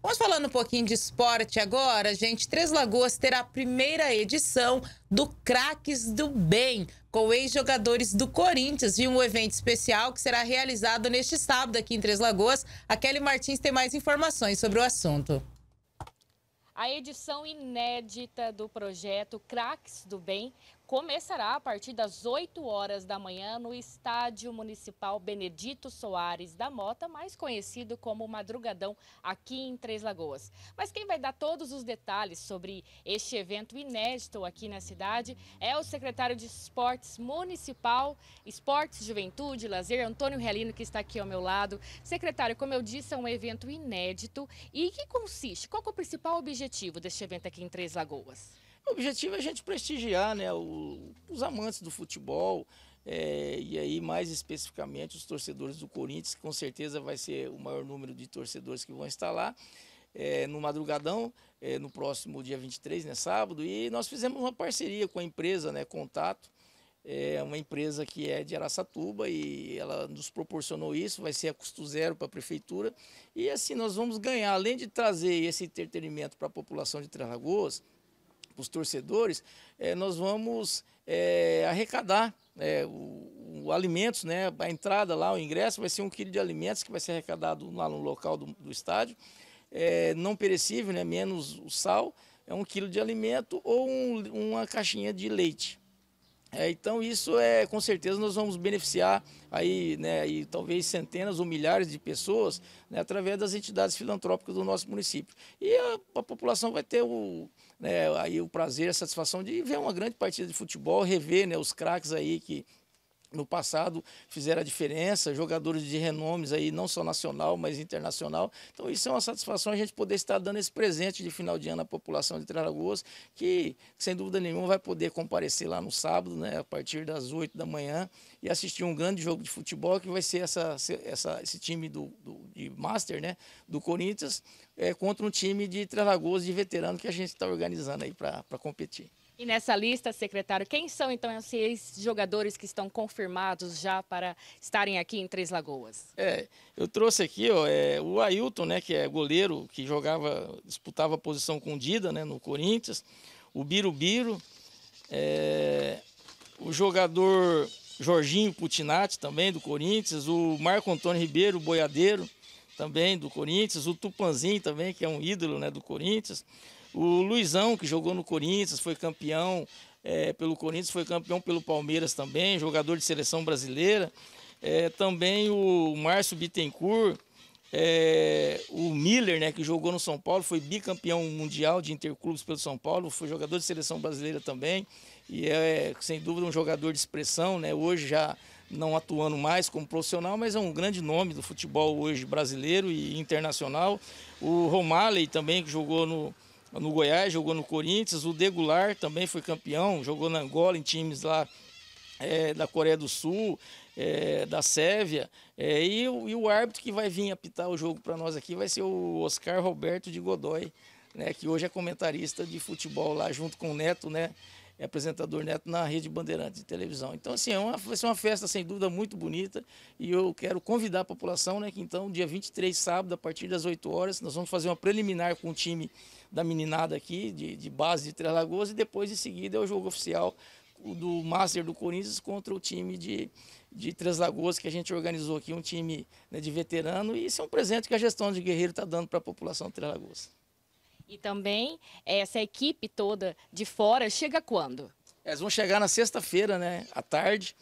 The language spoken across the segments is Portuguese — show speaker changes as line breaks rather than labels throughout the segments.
Vamos falando um pouquinho de esporte agora, gente. Três Lagoas terá a primeira edição do Craques do Bem, com ex-jogadores do Corinthians, e um evento especial que será realizado neste sábado aqui em Três Lagoas. A Kelly Martins tem mais informações sobre o
assunto. A edição inédita do projeto Craques do Bem começará a partir das 8 horas da manhã no Estádio Municipal Benedito Soares da Mota, mais conhecido como Madrugadão, aqui em Três Lagoas. Mas quem vai dar todos os detalhes sobre este evento inédito aqui na cidade é o secretário de Esportes Municipal, Esportes, Juventude, e Lazer, Antônio Realino, que está aqui ao meu lado. Secretário, como eu disse, é um evento inédito e que consiste, qual é o principal objetivo deste evento aqui em Três Lagoas?
O objetivo é a gente prestigiar né, o, os amantes do futebol, é, e aí mais especificamente os torcedores do Corinthians, que com certeza vai ser o maior número de torcedores que vão estar lá. É, no madrugadão, é, no próximo dia 23, né, sábado, e nós fizemos uma parceria com a empresa, né, Contato, é uma empresa que é de Araçatuba e ela nos proporcionou isso, vai ser a custo zero para a prefeitura. E assim, nós vamos ganhar, além de trazer esse entretenimento para a população de Três Lagoas, para os torcedores, é, nós vamos é, arrecadar é, o, o, alimentos, né, a entrada lá, o ingresso, vai ser um quilo de alimentos que vai ser arrecadado lá no local do, do estádio. não perecível, né, menos o sal, é um quilo de alimento ou um, uma caixinha de leite. É, então isso é com certeza nós vamos beneficiar aí, né, e talvez centenas ou milhares de pessoas né, através das entidades filantrópicas do nosso município. E a, a população vai ter o, né, aí o prazer, a satisfação de ver uma grande partida de futebol, rever né, os craques aí que no passado fizeram a diferença, jogadores de renomes aí, não só nacional, mas internacional. Então isso é uma satisfação a gente poder estar dando esse presente de final de ano à população de Traragoas, que sem dúvida nenhuma vai poder comparecer lá no sábado, né, a partir das 8 da manhã, e assistir um grande jogo de futebol que vai ser essa, essa esse time do, do, de Master, né, do Corinthians, é, contra um time de Traragoas de veterano que a gente está organizando aí para competir.
E nessa lista, secretário, quem são então esses jogadores que estão confirmados já para estarem aqui em Três Lagoas? É,
eu trouxe aqui ó, é, o Ailton, né, que é goleiro que jogava, disputava a posição com o Dida, né, no Corinthians. O Birubiru, é, o jogador Jorginho Putinati também do Corinthians, o Marco Antônio Ribeiro, boiadeiro, também do Corinthians, o Tupanzinho também, que é um ídolo né, do Corinthians, o Luizão, que jogou no Corinthians, foi campeão é, pelo Corinthians, foi campeão pelo Palmeiras também, jogador de seleção brasileira, é, também o Márcio Bittencourt, é, o Miller, né, que jogou no São Paulo, foi bicampeão mundial de interclubes pelo São Paulo, foi jogador de seleção brasileira também, e é, sem dúvida, um jogador de expressão, né, hoje já não atuando mais como profissional, mas é um grande nome do futebol hoje brasileiro e internacional. O Romaley também, que jogou no, no Goiás, jogou no Corinthians. O Degular também foi campeão, jogou na Angola, em times lá é, da Coreia do Sul, é, da Sérvia. É, e, e, o árbitro que vai vir apitar o jogo para nós aqui vai ser o Oscar Roberto de Godoy, né, que hoje é comentarista de futebol lá junto com o Neto, né? e é apresentador Neto na Rede Bandeirantes de televisão. Então, assim, é uma, vai ser uma festa, sem dúvida, muito bonita e eu quero convidar a população, né, que então, dia 23, sábado, a partir das 8 horas, nós vamos fazer uma preliminar com o time da meninada aqui, de, de base de Três Lagoas, e depois, em seguida, é o jogo oficial do Master do Corinthians contra o time de, de Três Lagoas, que a gente organizou aqui, um time né, de veterano, e isso é um presente que a gestão de Guerreiro está dando para a população de Três Lagoas.
E também eh, essa equipe toda de fora chega quando?
É, eles vão chegar na sexta-feira, né, à tarde,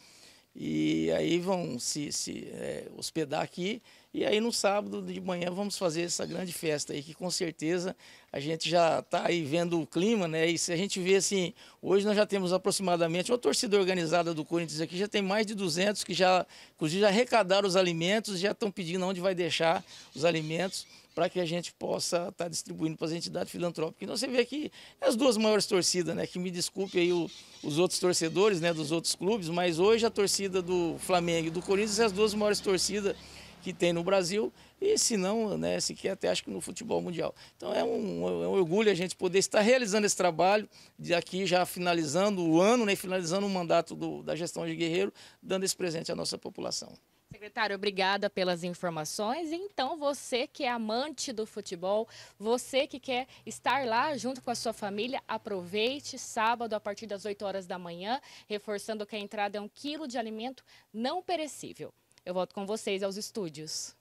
e aí vão se, se é, hospedar aqui. E aí no sábado de manhã vamos fazer essa grande festa aí, que com certeza a gente já está aí vendo o clima, né? E se a gente vê assim, hoje nós já temos aproximadamente, uma torcida organizada do Corinthians aqui já tem mais de 200 que já, inclusive, já arrecadaram os alimentos, já estão pedindo onde vai deixar os alimentos para que a gente possa estar tá distribuindo para as entidades filantrópicas. Então você vê que é as duas maiores torcidas, né? Que me desculpe aí o, os outros torcedores, né? Dos outros clubes, mas hoje a torcida do Flamengo e do Corinthians são é as duas maiores torcidas que tem no Brasil e se não, né, sequer até acho que no futebol mundial. Então é um, é um, orgulho a gente poder estar realizando esse trabalho, de aqui já finalizando o ano, né, finalizando o mandato do, da gestão de Guerreiro, dando esse presente à nossa população.
Secretário, obrigada pelas informações. Então, você que é amante do futebol, você que quer estar lá junto com a sua família, aproveite sábado a partir das 8 horas da manhã, reforçando que a entrada é um quilo de alimento não perecível. Eu volto com vocês aos estúdios.